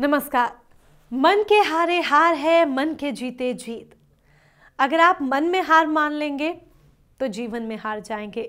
नमस्कार मन के हारे हार है मन के जीते जीत अगर आप मन में हार मान लेंगे तो जीवन में हार जाएंगे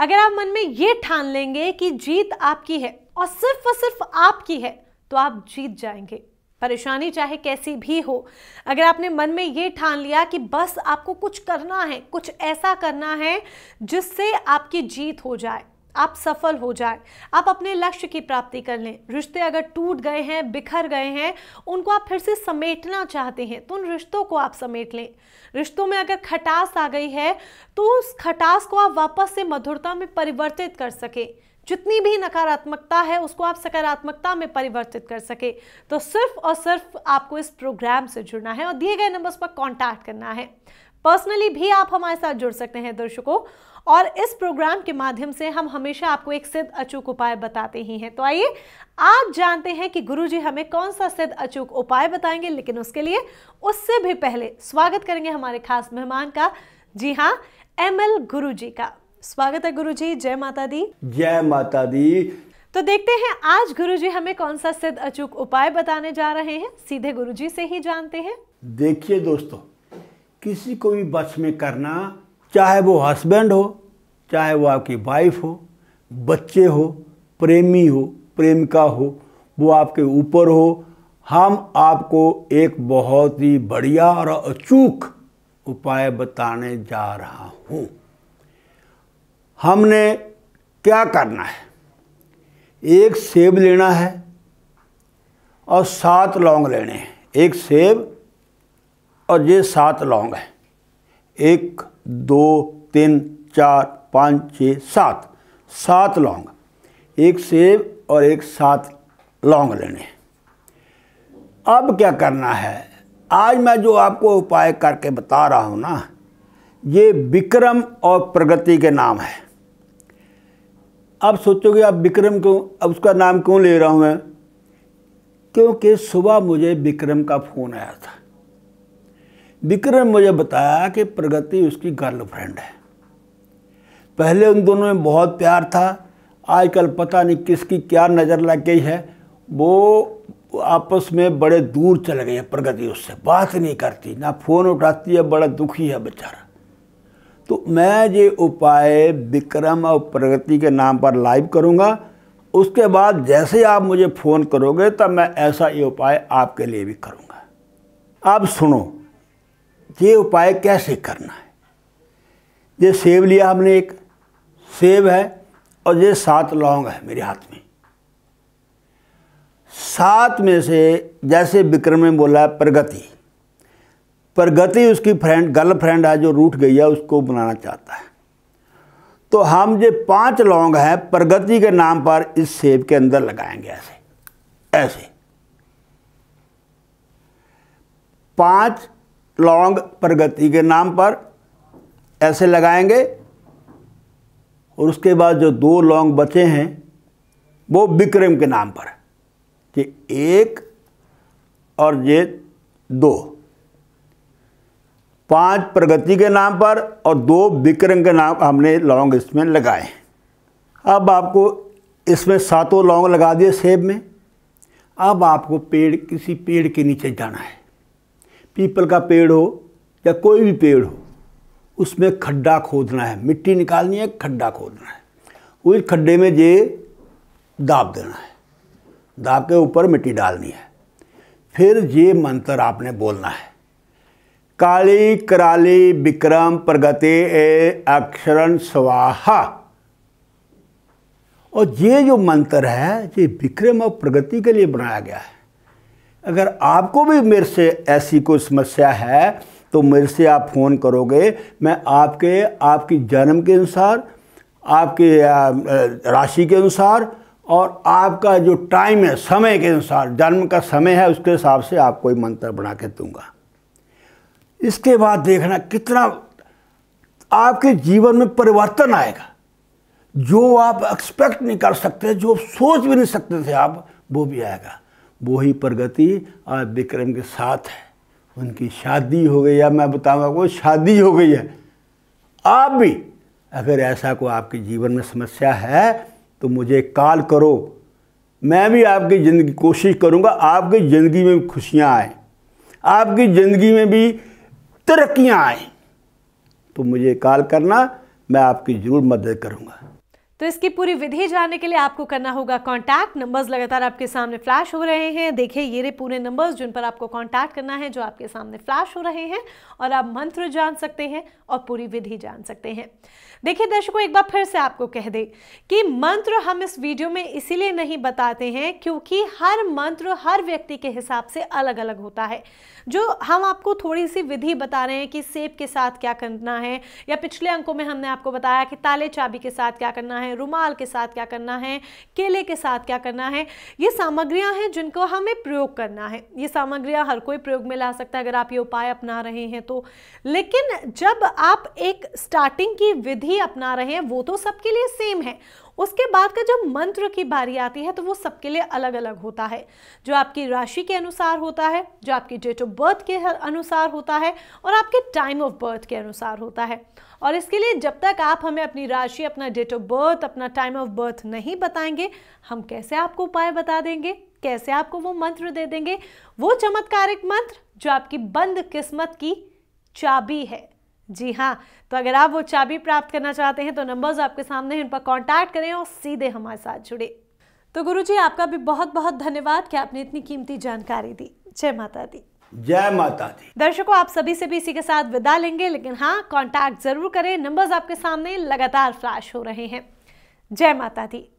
अगर आप मन में ये ठान लेंगे कि जीत आपकी है और सिर्फ और सिर्फ आपकी है तो आप जीत जाएंगे परेशानी चाहे कैसी भी हो अगर आपने मन में ये ठान लिया कि बस आपको कुछ करना है कुछ ऐसा करना है जिससे आपकी जीत हो जाए आप सफल हो जाए आप अपने लक्ष्य की प्राप्ति कर लें रिश्ते अगर टूट गए हैं बिखर गए हैं उनको आप फिर से समेटना चाहते हैं तो उन रिश्तों को आप समेट लें रिश्तों में अगर खटास आ गई है तो उस खटास को आप वापस से मधुरता में परिवर्तित कर सके जितनी भी नकारात्मकता है उसको आप सकारात्मकता में परिवर्तित कर सके तो सिर्फ और सिर्फ आपको इस प्रोग्राम से जुड़ना है और दिए गए नंबर्स पर कॉन्टैक्ट करना है पर्सनली भी आप हमारे साथ जुड़ सकते हैं दर्शकों और इस प्रोग्राम के माध्यम से हम हमेशा आपको एक सिद्ध अचूक उपाय बताते ही हैं तो आइए आज जानते हैं कि गुरुजी हमें कौन सा सिद्ध अचूक उपाय बताएंगे लेकिन उसके लिए उससे भी पहले स्वागत करेंगे हमारे खास मेहमान का जी हाँ एम एल गुरु जी का स्वागत है गुरु जी जय माता दी जय माता दी तो देखते हैं आज गुरु जी हमें कौन सा सिद्ध अचूक उपाय बताने जा रहे हैं सीधे गुरु जी से ही जानते हैं देखिए दोस्तों किसी को भी बस में करना चाहे वो हस्बैंड हो चाहे वो आपकी वाइफ हो बच्चे हो प्रेमी हो प्रेमिका हो वो आपके ऊपर हो हम आपको एक बहुत ही बढ़िया और अचूक उपाय बताने जा रहा हूँ हमने क्या करना है एक सेब लेना है और सात लौंग लेने हैं एक सेब और ये सात लौंग हैं एक दो तीन चार पाँच छः सात सात लौंग एक सेब और एक सात लौंग लेने अब क्या करना है आज मैं जो आपको उपाय करके बता रहा हूँ ना ये विक्रम और प्रगति के नाम है अब सोचोगे आप विक्रम क्यों अब उसका नाम क्यों ले रहा हूँ मैं क्योंकि सुबह मुझे विक्रम का फ़ोन आया था विक्रम ने मुझे बताया कि प्रगति उसकी गर्लफ्रेंड है पहले उन दोनों में बहुत प्यार था आजकल पता नहीं किसकी क्या नज़र लग गई है वो आपस में बड़े दूर चले गए हैं प्रगति उससे बात नहीं करती ना फ़ोन उठाती है बड़ा दुखी है बेचारा तो मैं ये उपाय विक्रम और प्रगति के नाम पर लाइव करूँगा उसके बाद जैसे आप मुझे फ़ोन करोगे तब मैं ऐसा ये उपाय आपके लिए भी करूँगा आप सुनो ये उपाय कैसे करना है ये सेब लिया हमने एक सेब है और ये सात लौंग है मेरे हाथ में सात में से जैसे विक्रम ने बोला प्रगति प्रगति उसकी फ्रेंड गर्लफ्रेंड है जो रूठ गई है उसको बनाना चाहता है तो हम जो पांच लौंग हैं प्रगति के नाम पर इस सेब के अंदर लगाएंगे ऐसे ऐसे पांच लौंग प्रगति के नाम पर ऐसे लगाएंगे और उसके बाद जो दो लौंग बचे हैं वो विक्रम के नाम पर कि एक और ये दो पांच प्रगति के नाम पर और दो विक्रम के नाम हमने लौंग इसमें लगाए अब आपको इसमें सातों लौंग लगा दिए सेब में अब आपको पेड़ किसी पेड़ के नीचे जाना है पीपल का पेड़ हो या कोई भी पेड़ हो उसमें खड्डा खोदना है मिट्टी निकालनी है खड्डा खोदना है उस खड्डे में ये दाब देना है दाब के ऊपर मिट्टी डालनी है फिर ये मंत्र आपने बोलना है काली कराली विक्रम प्रगति ए अक्षरण स्वाहा और ये जो मंत्र है ये विक्रम और प्रगति के लिए बनाया गया है अगर आपको भी मेरे से ऐसी कोई समस्या है तो मेरे से आप फ़ोन करोगे मैं आपके आपकी जन्म के अनुसार आपके राशि के अनुसार और आपका जो टाइम है समय के अनुसार जन्म का समय है उसके हिसाब से आपको कोई मंत्र बना के दूंगा इसके बाद देखना कितना आपके जीवन में परिवर्तन आएगा जो आप एक्सपेक्ट नहीं कर सकते जो सोच भी नहीं सकते थे आप वो भी आएगा वो ही प्रगति आज विक्रम के साथ है उनकी शादी हो गई है मैं बताऊँगा वो शादी हो गई है आप भी अगर ऐसा को आपके जीवन में समस्या है तो मुझे कॉल करो मैं भी आपकी ज़िंदगी कोशिश करूँगा आपकी ज़िंदगी में भी खुशियाँ आएँ आपकी ज़िंदगी में भी तरक्कियाँ आए तो मुझे कॉल करना मैं आपकी ज़रूर मदद करूँगा तो इसकी पूरी विधि जानने के लिए आपको करना होगा कॉन्टैक्ट नंबर्स लगातार आपके सामने फ्लैश हो रहे हैं देखिए ये रे पूरे नंबर्स जिन पर आपको कॉन्टैक्ट करना है जो आपके सामने फ्लैश हो रहे हैं और आप मंत्र जान सकते हैं और पूरी विधि जान सकते हैं देखिए दर्शकों एक बार फिर से आपको कह दे कि मंत्र हम इस वीडियो में इसीलिए नहीं बताते हैं क्योंकि हर मंत्र हर व्यक्ति के हिसाब से अलग अलग होता है जो हम आपको थोड़ी सी विधि बता रहे हैं कि सेब के साथ क्या करना है या पिछले अंकों में हमने आपको बताया कि ताले चाबी के साथ क्या करना है है रुमाल के साथ क्या करना है केले के साथ क्या करना है ये सामग्रियां हैं जिनको हमें प्रयोग करना है ये सामग्रियां हर कोई प्रयोग में ला सकता है अगर आप ये उपाय अपना रहे हैं तो लेकिन जब आप एक स्टार्टिंग की विधि अपना रहे हैं वो तो सबके लिए सेम है उसके बाद का जब मंत्र की बारी आती है तो वो सबके लिए अलग अलग होता है जो आपकी राशि के अनुसार होता है जो आपकी डेट ऑफ बर्थ के अनुसार होता है और आपके टाइम ऑफ बर्थ के अनुसार होता है और इसके लिए जब तक आप हमें अपनी राशि अपना डेट ऑफ बर्थ अपना टाइम ऑफ बर्थ नहीं बताएंगे हम कैसे आपको उपाय बता देंगे कैसे आपको वो मंत्र दे देंगे वो चमत्कारिक मंत्र जो आपकी बंद किस्मत की चाबी है जी हाँ तो अगर आप वो चाबी प्राप्त करना चाहते हैं तो नंबर्स आपके सामने हैं उन पर कांटेक्ट करें और सीधे हमारे साथ जुड़े तो गुरु जी आपका भी बहुत बहुत धन्यवाद कि आपने इतनी कीमती जानकारी दी जय माता दी जय माता दी दर्शकों आप सभी से भी इसी के साथ विदा लेंगे लेकिन हाँ कांटेक्ट जरूर करें नंबर्स आपके सामने लगातार फ्लैश हो रहे हैं जय माता दी